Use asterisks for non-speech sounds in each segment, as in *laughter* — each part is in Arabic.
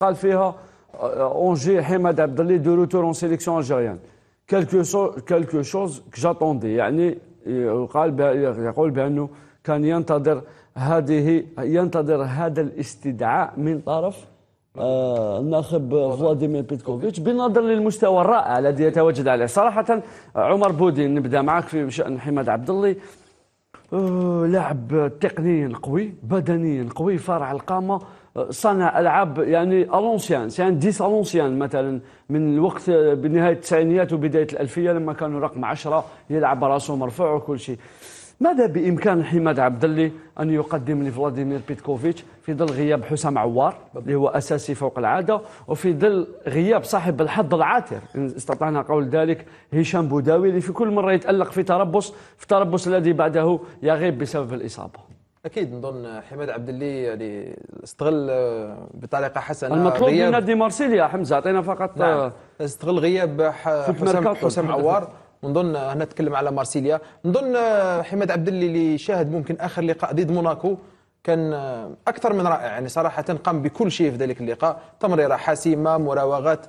قال فيها اونجي حماد عبد الله دو روتور اون سيليكسيون الجيريان كالكو كالكو شوز جاتوندي يعني يقال يقول بانه كان ينتظر هذه ينتظر هذا الاستدعاء من طرف الناخب فلاديمير بيتكوفيتش بالنظر للمستوى الرائع الذي يتواجد عليه صراحه عمر بودين نبدا معك في شان حماد عبد الله لاعب تقنيا قوي بدنيا قوي فارع القامه صنع العاب يعني الونسيان ان ديس الونسيان مثلا من الوقت بنهايه التسعينيات وبدايه الالفيه لما كانوا رقم 10 يلعب راسه مرفوع وكل شيء ماذا بامكان حماد عبد اللي ان يقدم لفلاديمير بيتكوفيتش في ظل غياب حسام عوار اللي هو اساسي فوق العاده وفي ظل غياب صاحب الحظ العاثر ان استطعنا قول ذلك هشام بوداوي اللي في كل مره يتالق في تربص في تربص الذي بعده يغيب بسبب الاصابه اكيد نظن حماد عبد اللي يعني استغل آه، بطريقه حسنه المطلوب من نادي مارسيليا حمزه اعطينا فقط نعم. آه، استغل غياب حسام حسام عوار ونظن آه، هنا نتكلم على مارسيليا نظن حماد عبد اللي اللي شاهد ممكن اخر لقاء ضد موناكو كان اكثر من رائع يعني صراحه قام بكل شيء في ذلك اللقاء تمريره حاسمه مراوغات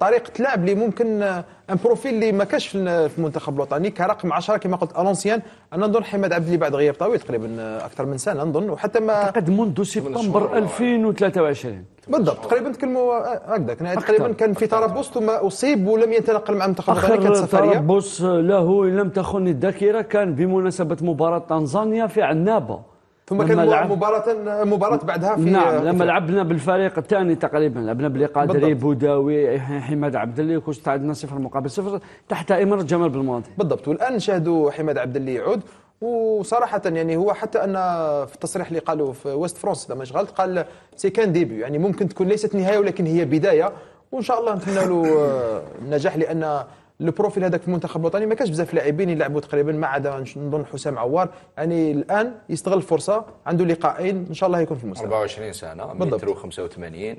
طريقه لعب اللي ممكن ان بروفيل اللي ما كانش في المنتخب الوطني كرقم 10 كما قلت الونسيان انا نظن حماد عبد اللي بعد غياب طويل تقريبا آه، اكثر من سنه نظن وحتى ما اعتقد منذ سبتمبر 2023 بالضبط تقريبا تكلموا آه، هكذا يعني تقريبا كان في طرابلس ثم اصيب ولم يتنقل مع المنتخب الوطني كانت سفريه طرابلس له ان لم تخني الذاكره كان بمناسبه مباراه تنزانيا في عنابه ثم كان لعب... مباراة مباراة بعدها في نعم لما في... لعبنا بالفريق الثاني تقريبا لعبنا بالقادري بوداوي حماد عبد اللي كنت تعادلنا صفر مقابل صفر تحت امر جمال بالماضي بالضبط والان نشاهدوا حماد عبد اللي يعود وصراحة يعني هو حتى أن في التصريح اللي قالوا في ويست فرونس إذا شغلت غلط قال سي كان ديبيو يعني ممكن تكون ليست نهاية ولكن هي بداية وإن شاء الله نتمنى له آه، النجاح لأن البروفيل هذاك في المنتخب الوطني ما كانش بزاف لاعبين يلعبوا تقريبا ما عدا نظن حسام عوار يعني الان يستغل الفرصه عنده لقاءين ان شاء الله يكون في المستوى 24 سنه متر و85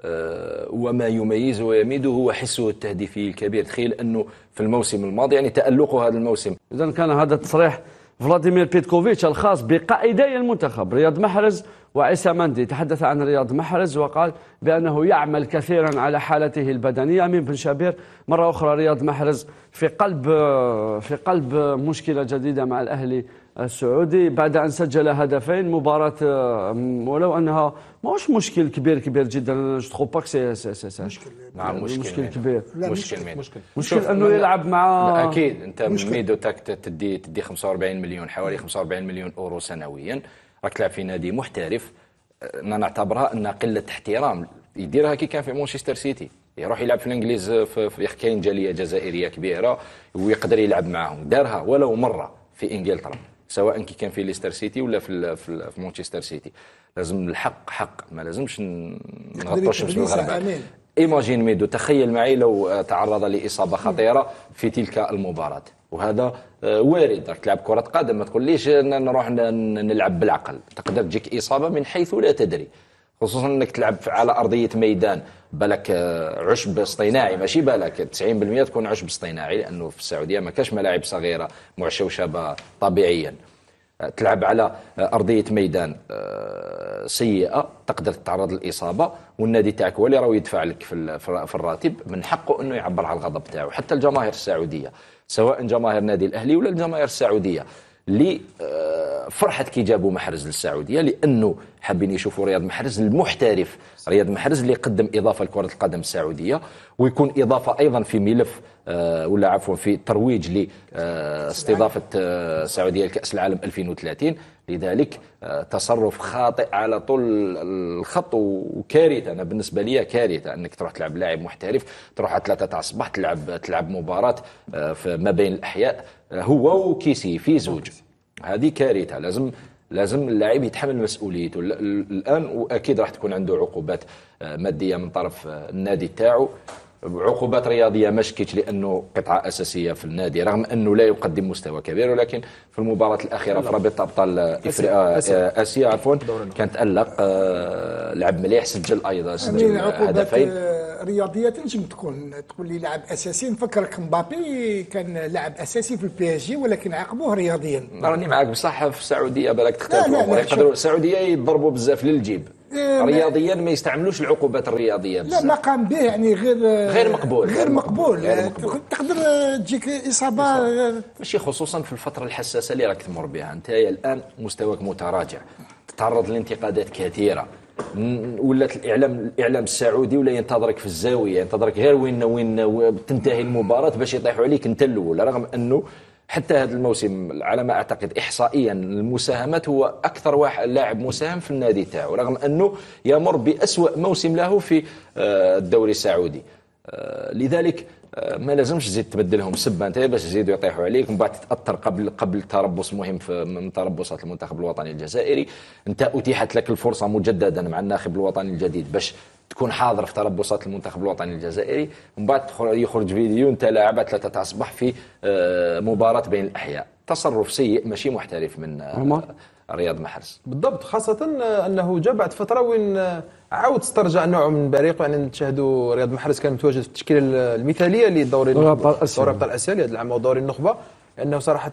آه، وما يميز ويميده هو حسه التهديفي الكبير تخيل انه في الموسم الماضي يعني تالقه هذا الموسم اذا كان هذا التصريح فلاديمير بيتكوفيتش الخاص بقائدي المنتخب رياض محرز وعيسى مندي تحدث عن رياض محرز وقال بأنه يعمل كثيرا على حالته البدنية أمين بن شبير مرة أخرى رياض محرز في قلب في قلب مشكلة جديدة مع الأهلي السعودي بعد أن سجل هدفين مباراة آه، ولو أنها ماهوش مشكل كبير كبير جدا جو تخو باك سي سي سي مشكل نعم مشكل مشكل يعني. كبير لا مشكل مشكل, مشكل, مشكل انه يلعب مع اكيد انت ميدو تاك تدي تدي 45 مليون حوالي 45 مليون اورو سنويا راك تلعب في نادي محترف آه، انا نعتبرها انها قله احترام يديرها كي كان في مانشستر سيتي يروح يلعب في الانجليز آه، في كاين جاليه جزائريه كبيره ويقدر يلعب معاهم دارها ولو مره في انجلترا سواء كي كان في ليستر سيتي ولا في في, في مانشستر سيتي لازم الحق حق ما لازمش نغطوش في الغرب ايماجين ميدو تخيل معي لو تعرض لاصابه خطيره في تلك المباراه وهذا آه، وارد راك تلعب كره قدم ما تقوليش نروح نلعب بالعقل تقدر تجيك اصابه من حيث لا تدري خصوصا انك تلعب على ارضيه ميدان بالك آه، عشب اصطناعي ماشي بالك 90% تكون عشب اصطناعي لانه في السعوديه ما كاش ملاعب صغيره معشوشه طبيعيا آه، تلعب على آه، ارضيه ميدان سيئه تقدر تتعرض للاصابه والنادي تاعك هو اللي راه يدفع لك في الراتب من حقه انه يعبر على الغضب تاعو حتى الجماهير السعوديه سواء جماهير النادي الاهلي ولا الجماهير السعوديه لفرحة كي جابوا محرز للسعودية لأنه حابين يشوفوا رياض محرز المحترف رياض محرز اللي يقدم إضافة لكرة القدم السعودية ويكون إضافة أيضا في ملف آه، ولا عفوا في ترويج لاستضافه السعوديه آه، لكاس العالم 2030 لذلك آه، تصرف خاطئ على طول الخط وكارثه انا بالنسبه لي كارثه انك تروح تلعب لاعب محترف تروح على ثلاثه تاع الصباح تلعب تلعب مباراه ما بين الاحياء هو وكيسي في زوج هذه كارثه لازم لازم اللاعب يتحمل مسؤوليته الان واكيد راح تكون عنده عقوبات ماديه من طرف النادي تاعو عقوبات رياضيه ما لانه قطعه اساسيه في النادي رغم انه لا يقدم مستوى كبير ولكن في المباراه الاخيره في رابطه ابطال افريقيا اسيا, آه، آسيا عفوا كان تالق آه، لعب مليح سجل ايضا يعني سجل آه، هدفين رياضيه تنجم تكون تقول لي لاعب اساسي نفكرك مبابي كان لاعب اساسي في البي اس جي ولكن عاقبوه رياضيا راني معاك بصح في السعوديه بالك تختلف الامور يقدروا السعوديه يضربوا بزاف للجيب رياضيا ما يستعملوش العقوبات الرياضيه بزاف لا ما قام به يعني غير غير مقبول غير مقبول, غير مقبول. تقدر تجيك اصابه ماشي خصوصا في الفتره الحساسه اللي راك تمر بها انت الان مستواك متراجع تتعرض لانتقادات كثيره ولات الاعلام الاعلام السعودي ولا ينتظرك في الزاويه ينتظرك غير وين وين تنتهي المباراه باش يطيحوا عليك انت الاول رغم انه حتى هذا الموسم على ما اعتقد احصائيا المساهمات هو اكثر واحد لاعب مساهم في النادي تاعو رغم انه يمر باسوا موسم له في آه، الدوري السعودي آه، لذلك آه، ما لازمش تزيد تبدلهم سبه انت باش يزيدوا يطيحوا عليك ومن بعد تتاثر قبل قبل تربص مهم في من تربصات المنتخب الوطني الجزائري انت اتيحت لك الفرصه مجددا مع الناخب الوطني الجديد باش تكون حاضر في تربصات المنتخب الوطني الجزائري ومن بعد يخرج فيديو انت لاعب ثلاثة تاع الصباح في آه، مباراة بين الأحياء تصرف سيء ماشي محترف من آه، رياض محرز بالضبط خاصة آه، أنه جاء بعد فترة وين عاود استرجع نوع من بريقه يعني تشاهدوا رياض محرز كان متواجد في التشكيلة المثالية لدوري دوري أبطال آسيا لهذا العام ودوري النخبة انه صراحه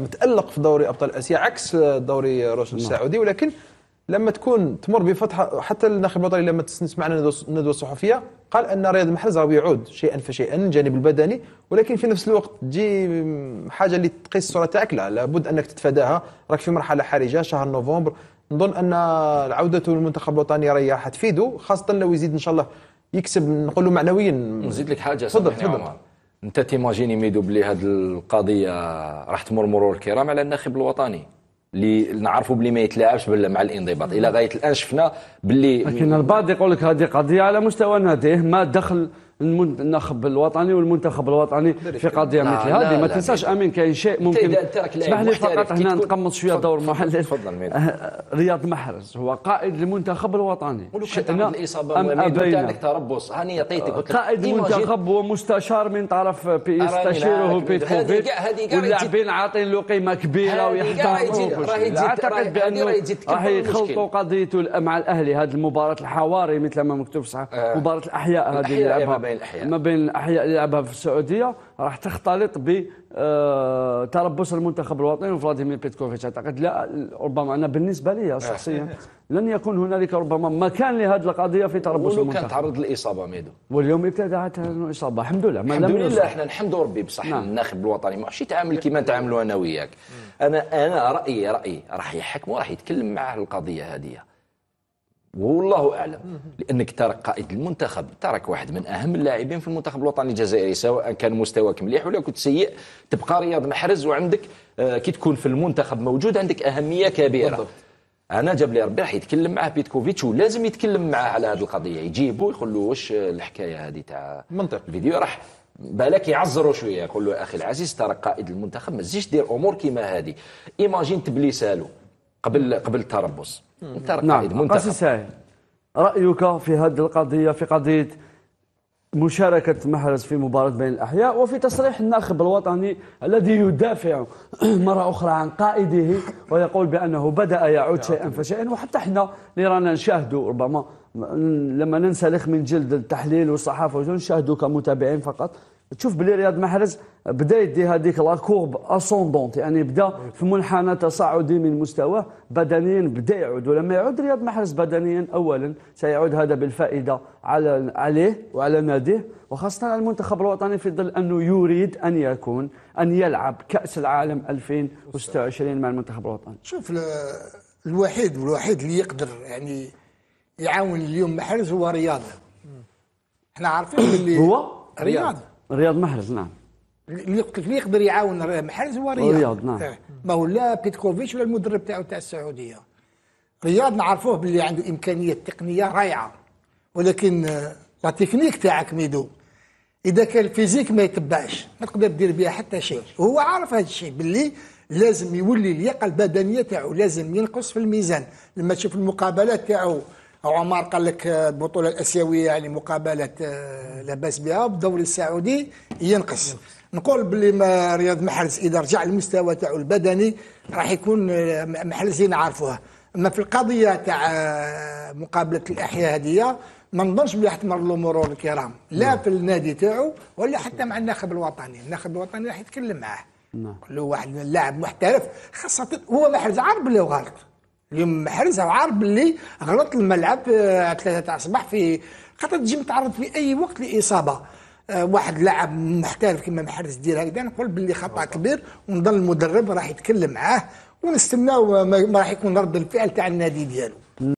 متالق في دوري ابطال اسيا عكس دوري روشن السعودي ولكن لما تكون تمر بفتحه حتى الناخب الوطني لما تسمع ندوه صحفيه قال ان رياض محرز راه يعود شيئا فشيئا الجانب البدني ولكن في نفس الوقت تجي حاجه اللي تقيس الصوره تاعك لا لابد انك تتفاداها راك في مرحله حرجه شهر نوفمبر نظن ان العوده للمنتخب الوطني راهي حتفيدو خاصه لو يزيد ان شاء الله يكسب نقولوا معنويا نزيد لك حاجه تفضل تفضل انت تيماجيني ميدو بلي هذه القضيه راح تمر مرور الكرام على الناخب الوطني اللي نعرفوا بلي ما يتلاعبش مع الانضباط الى غايه الان شفنا بلي لكن البعض يقول لك هذه قضيه على مستوى ناديه ما دخل النخب الوطني والمنتخب الوطني في قضيه مثل هذه ما تنساش امين كاين شيء ممكن اسمح لي فقط هنا نتقمص شويه دور محلل تفضل أه، رياض محرز هو قائد المنتخب الوطني شئنا ام ابينا تربص هاني يعطيتك قائد المنتخب ومستشار من طرف يستشيره بيتكوفيت واللاعبين عاطين له قيمه كبيره ويحترموه اعتقد بانه راح يخلطوا قضيته مع الاهلي هذه المباراه الحواري مثل ما مكتوب صح آه. مباراه الاحياء هذه اللي لعبها بين الاحياء ما بين الاحياء اللي لعبها في السعوديه راح تختلط ب آه، تربص المنتخب الوطني وفلاديمير بيتكوفيتش اعتقد لا ربما انا بالنسبه لي شخصيا لن يكون هنالك ربما مكان لهذه القضيه في تربص المنتخب كان تعرض للاصابه ميدو واليوم ابتدعت الاصابه الحمد لله ما الحمد لله احنا نحمد ربي بصح نعم. الناخب الوطني ماشي تعامل كما نتعاملوا انا وياك انا انا رايي رايي راح يحكم وراح يتكلم معاه القضيه هذه والله اعلم لانك ترك قائد المنتخب ترك واحد من اهم اللاعبين في المنتخب الوطني الجزائري سواء كان مستواك مليح ولا كنت سيء تبقى رياض محرز وعندك آه، كي تكون في المنتخب موجود عندك اهميه كبيره بالضبط. انا جاب لي ربي راح يتكلم مع بيتكوفيتش ولازم يتكلم معاه على هذه القضيه يجيبو يقول له واش الحكايه هذه تاع منطق الفيديو راح بالك يعزروا شويه يقول له اخي العزيز ترى قائد المنتخب ما تزيدش دير امور كيما هذه ايماجين تبلي سالو قبل قبل التربص نعم قاسي سعيد رايك في هذه القضيه في قضيه مشاركة محرز في مباراة بين الأحياء وفي تصريح الناخب الوطني الذي يدافع *clears throat* مرة أخرى عن قائده ويقول بأنه بدأ يعود شيئا فشيئا وحتى احنا اللي رانا نشاهدوا ربما لما ننسلخ من جلد التحليل والصحافة نشاهدوا كمتابعين فقط تشوف بلي رياض محرز بدا يدي هذيك لا كورب اسوندونت يعني بدا في منحنى تصاعدي من مستواه بدنيا بدا يعود ولما يعود رياض محرز بدنيا اولا سيعود هذا بالفائده على عليه وعلى ناديه وخاصه على المنتخب الوطني في ظل انه يريد ان يكون ان يلعب كاس العالم 2026 مع المنتخب الوطني. شوف الوحيد والوحيد اللي يقدر يعني يعاون اليوم محرز هو رياض. احنا عارفين *coughs* اللي هو رياض. رياض محرز نعم اللي قلت لك اللي يقدر يعاون محرز هو رياض رياض نعم اه. ما هو لا بيتكوفيتش ولا المدرب تاعو تاع السعوديه رياض نعرفوه باللي عنده امكانيات تقنيه رائعه ولكن اه، لا تكنيك تاعك ميدو اذا كان الفيزيك ما يتبعش ما تقدر دير بها حتى شيء وهو عارف هذا الشيء باللي لازم يولي اللياقه البدنيه تاعو لازم ينقص في الميزان لما تشوف المقابلات تاعو عمر قال لك آه، البطوله الاسيويه يعني مقابله آه، لا باس بها والدوري السعودي ينقص نقول بلي ما رياض محرز اذا رجع المستوى تاعو البدني راح يكون آه، محرزين عارفوها اما في القضيه تاع مقابله الاحياء هذه ما نظنش بلي يحتمر له مرور الكرام لا نعم. في النادي تاعو ولا حتى مع الناخب الوطني الناخب الوطني راح يتكلم معاه نعم له واحد اللاعب محترف خاصه هو محرز عارف بلي غلط اليوم محرز وعارف باللي غلط الملعب ثلاثة آه، تاع الصباح في خاطر تجي متعرض في اي وقت لاصابه آه، واحد لاعب محترف كما محرز دير هكذا نقول باللي خطا كبير ونظل المدرب راح يتكلم معاه ونستناو ما راح يكون رد الفعل تاع النادي ديالو